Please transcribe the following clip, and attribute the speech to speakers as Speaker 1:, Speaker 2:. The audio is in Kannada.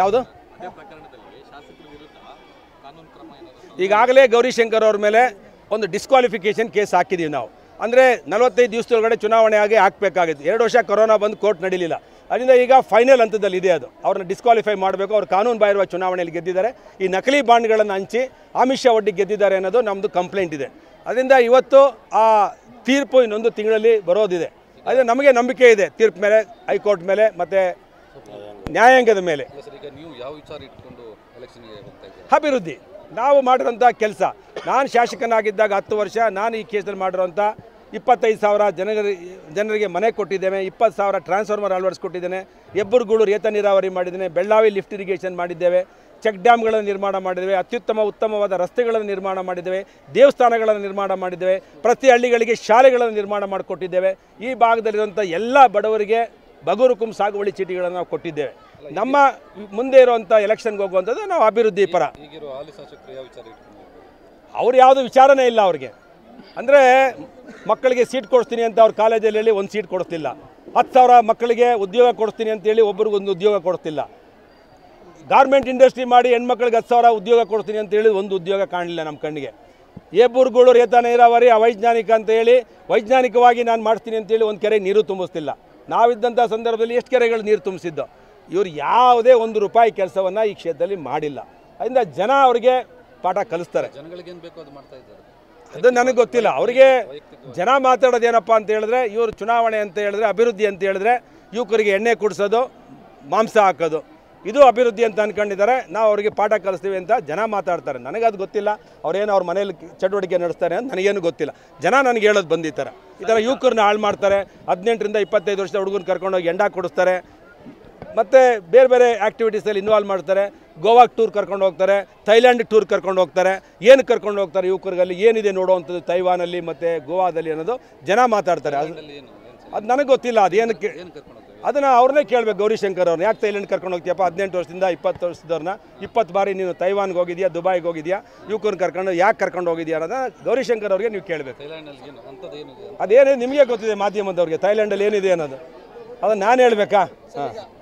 Speaker 1: ಯಾವುದು ಈಗಾಗಲೇ ಗೌರಿಶಂಕರ್ ಅವ್ರ ಮೇಲೆ ಒಂದು ಡಿಸ್ಕ್ವಾಲಿಫಿಕೇಶನ್ ಕೇಸ್ ಹಾಕಿದ್ದೀವಿ ನಾವು ಅಂದರೆ ನಲವತ್ತೈದು ದಿವಸದೊಳಗಡೆ ಚುನಾವಣೆ ಆಗಿ ಹಾಕಬೇಕಾಗಿತ್ತು ಎರಡು ವರ್ಷ ಕೊರೋನಾ ಬಂದು ಕೋರ್ಟ್ ನಡೀಲಿಲ್ಲ ಅದರಿಂದ ಈಗ ಫೈನಲ್ ಹಂತದಲ್ಲಿ ಇದೆ ಅದು ಅವ್ರನ್ನ ಡಿಸ್ಕ್ವಾಲಿಫೈ ಮಾಡಬೇಕು ಅವ್ರು ಕಾನೂನು ಬಾಹಿರುವ ಚುನಾವಣೆಯಲ್ಲಿ ಗೆದ್ದಿದ್ದಾರೆ ಈ ನಕಲಿ ಬಾಂಡ್ಗಳನ್ನು ಹಂಚಿ ಆಮಿಷ ಒಡ್ಡಿ ಗೆದ್ದಿದ್ದಾರೆ ಅನ್ನೋದು ನಮ್ಮದು ಕಂಪ್ಲೇಂಟ್ ಇದೆ ಅದರಿಂದ ಇವತ್ತು ಆ ತೀರ್ಪು ಇನ್ನೊಂದು ತಿಂಗಳಲ್ಲಿ ಬರೋದಿದೆ ಆದರೆ ನಮಗೆ ನಂಬಿಕೆ ಇದೆ ತೀರ್ಪು ಮೇಲೆ ಹೈಕೋರ್ಟ್ ಮೇಲೆ ಮತ್ತು ನ್ಯಾಯಾಂಗದ ಮೇಲೆ ಅಭಿವೃದ್ಧಿ ನಾವು ಮಾಡಿರುವಂಥ ಕೆಲಸ ನಾನು ಶಾಸಕನಾಗಿದ್ದಾಗ ಹತ್ತು ವರ್ಷ ನಾನು ಈ ಕೇಸಲ್ಲಿ ಮಾಡಿರುವಂಥ ಇಪ್ಪತ್ತೈದು ಸಾವಿರ ಜನರ ಜನರಿಗೆ ಮನೆ ಕೊಟ್ಟಿದ್ದೇವೆ ಇಪ್ಪತ್ತು ಸಾವಿರ ಟ್ರಾನ್ಸ್ಫಾರ್ಮರ್ ಅಳವಡಿಸ್ಕೊಟ್ಟಿದ್ದೇನೆ ಹೆಬ್ಬರ್ಗೂಡು ರೇತ ನೀರಾವರಿ ಮಾಡಿದ್ದೇನೆ ಬೆಳ್ಳಾವಿ ಲಿಫ್ಟ್ ಇರಿಗೇಷನ್ ಮಾಡಿದ್ದೇವೆ ಚೆಕ್ ಡ್ಯಾಮ್ಗಳನ್ನು ನಿರ್ಮಾಣ ಮಾಡಿದ್ದೇವೆ ಅತ್ಯುತ್ತಮ ಉತ್ತಮವಾದ ರಸ್ತೆಗಳನ್ನು ನಿರ್ಮಾಣ ಮಾಡಿದ್ದೇವೆ ದೇವಸ್ಥಾನಗಳನ್ನು ನಿರ್ಮಾಣ ಮಾಡಿದ್ದೇವೆ ಪ್ರತಿ ಹಳ್ಳಿಗಳಿಗೆ ಶಾಲೆಗಳನ್ನು ನಿರ್ಮಾಣ ಮಾಡಿಕೊಟ್ಟಿದ್ದೇವೆ ಈ ಭಾಗದಲ್ಲಿರುವಂಥ ಎಲ್ಲ ಬಡವರಿಗೆ ಬಗುರುಕುಂ ಸಾಗುವಳಿ ಚೀಟಿಗಳನ್ನು ನಾವು ಕೊಟ್ಟಿದ್ದೇವೆ ನಮ್ಮ ಮುಂದೆ ಇರುವಂಥ ಎಲೆಕ್ಷನ್ಗೆ ಹೋಗುವಂಥದ್ದು ನಾವು ಅಭಿವೃದ್ಧಿ ಪರ ಅವ್ರು ಯಾವುದು ವಿಚಾರನೇ ಇಲ್ಲ ಅವ್ರಿಗೆ ಅಂದರೆ ಮಕ್ಕಳಿಗೆ ಸೀಟ್ ಕೊಡಿಸ್ತೀನಿ ಅಂತ ಅವ್ರ ಕಾಲೇಜಲ್ಲಿ ಹೇಳಿ ಒಂದು ಸೀಟ್ ಕೊಡಿಸ್ತಿಲ್ಲ ಹತ್ತು ಸಾವಿರ ಮಕ್ಕಳಿಗೆ ಉದ್ಯೋಗ ಕೊಡಿಸ್ತೀನಿ ಅಂತೇಳಿ ಒಬ್ರಿಗೊಂದು ಉದ್ಯೋಗ ಕೊಡಿಸ್ತಿಲ್ಲ ಗಾರ್ಮೆಂಟ್ ಇಂಡಸ್ಟ್ರಿ ಮಾಡಿ ಹೆಣ್ಮಕ್ಳಿಗೆ ಹತ್ತು ಸಾವಿರ ಉದ್ಯೋಗ ಕೊಡ್ತೀನಿ ಅಂತೇಳಿ ಒಂದು ಉದ್ಯೋಗ ಕಾಣಲಿಲ್ಲ ನಮ್ಮ ಕಣ್ಣಿಗೆ ಏಬೂರ್ಗಳು ರೇತ ನೀರಾವರಿ ಅವೈಜ್ಞಾನಿಕ ಹೇಳಿ ವೈಜ್ಞಾನಿಕವಾಗಿ ನಾನು ಮಾಡ್ತೀನಿ ಅಂತೇಳಿ ಒಂದು ಕೆರೆ ನೀರು ತುಂಬಿಸ್ತಿಲ್ಲ ನಾವಿದ್ದಂಥ ಸಂದರ್ಭದಲ್ಲಿ ಎಷ್ಟು ಕೆರೆಗಳು ನೀರು ತುಂಬಿಸಿದ್ದು ಇವರು ಯಾವುದೇ ಒಂದು ರೂಪಾಯಿ ಕೆಲಸವನ್ನು ಈ ಕ್ಷೇತ್ರದಲ್ಲಿ ಮಾಡಿಲ್ಲ ಅದರಿಂದ ಜನ ಅವರಿಗೆ ಪಾಠ ಕಲಿಸ್ತಾರೆ ಅದು ನನಗೆ ಗೊತ್ತಿಲ್ಲ ಅವರಿಗೆ ಜನ ಮಾತಾಡೋದೇನಪ್ಪ ಅಂತ ಹೇಳಿದ್ರೆ ಇವರು ಚುನಾವಣೆ ಅಂತ ಹೇಳಿದ್ರೆ ಅಭಿವೃದ್ಧಿ ಅಂತ ಹೇಳಿದ್ರೆ ಯುವಕರಿಗೆ ಎಣ್ಣೆ ಕುಡಿಸೋದು ಮಾಂಸ ಹಾಕೋದು ಇದು ಅಭಿವೃದ್ಧಿ ಅಂತ ಅಂದ್ಕೊಂಡಿದ್ದಾರೆ ನಾವು ಅವರಿಗೆ ಪಾಠ ಕಲಿಸ್ತೀವಿ ಅಂತ ಜನ ಮಾತಾಡ್ತಾರೆ ನನಗದು ಗೊತ್ತಿಲ್ಲ ಅವ್ರೇನು ಅವ್ರ ಮನೆಯಲ್ಲಿ ಚಟುವಟಿಕೆ ನಡೆಸ್ತಾರೆ ಅಂತ ನನಗೇನು ಗೊತ್ತಿಲ್ಲ ಜನ ನನಗೆ ಹೇಳೋದು ಬಂದಿರ್ತಾರೆ ಈ ಥರ ಈ ಯುವಕರನ್ನ ಹಾಳು ಮಾಡ್ತಾರೆ ಹದಿನೆಂಟರಿಂದ ಇಪ್ಪತ್ತೈದು ವರ್ಷದ ಹುಡುಗನ ಕರ್ಕೊಂಡೋಗಿ ಎಂಡಾ ಕೊಡಿಸ್ತಾರೆ ಮತ್ತು ಬೇರೆ ಬೇರೆ ಆ್ಯಕ್ಟಿವಿಟೀಸಲ್ಲಿ ಇನ್ವಾಲ್ವ್ ಮಾಡ್ತಾರೆ ಗೋವಾಗೆ ಟೂರ್ ಕರ್ಕೊಂಡು ಹೋಗ್ತಾರೆ ಥೈಲ್ಯಾಂಡ್ ಟೂರ್ ಕರ್ಕೊಂಡು ಹೋಗ್ತಾರೆ ಏನು ಕರ್ಕೊಂಡು ಹೋಗ್ತಾರೆ ಯುವಕರಿಗಲ್ಲಿ ಏನಿದೆ ನೋಡುವಂಥದ್ದು ತೈವಾನಲ್ಲಿ ಮತ್ತು ಗೋವಾದಲ್ಲಿ ಅನ್ನೋದು ಜನ ಮಾತಾಡ್ತಾರೆ ಅದು ನನಗೆ ಗೊತ್ತಿಲ್ಲ ಅದು ಏನಕ್ಕೆ ಅದನ್ನು ಅವ್ರನ್ನೇ ಕೇಳಬೇಕು ಗೌರಿಶಂಕರ್ ಅವ್ರನ್ನ ಯಾಕೆ ತೈಲ್ಯಾಂಡ್ ಕರ್ಕೊಂಡು ಹೋಗ್ತೀಯಪ್ಪ ಹದಿನೆಂಟು ವರ್ಷದಿಂದ ಇಪ್ಪತ್ತು ವರ್ಷದವ್ರನ್ನ ಇಪ್ಪತ್ತು ಬಾರಿ ನೀನು ತೈವಾನ್ಗೆ ಹೋಗಿದ್ಯಾ ದುಬೈಗೆ ಹೋಗಿದ್ಯಾ ಯುವಕರನ್ನ ಕರ್ಕೊಂಡು ಯಾಕೆ ಕರ್ಕೊಂಡು ಹೋಗಿದ್ಯಾ ಅನ್ನೋದನ್ನ ಗೌರಿಶಂಕರ್ ಅವ್ರಿಗೆ ನೀವು ಕೇಳಬೇಕು ಅದೇನೇ ನಿಮಗೆ ಗೊತ್ತಿದೆ ಮಾಧ್ಯಮದವ್ರಿಗೆ ತೈಲ್ಯಾಂಡಲ್ಲಿ ಏನಿದೆ ಅನ್ನೋದು ಅದನ್ನು ನಾನು ಹೇಳಬೇಕಾ ಹಾಂ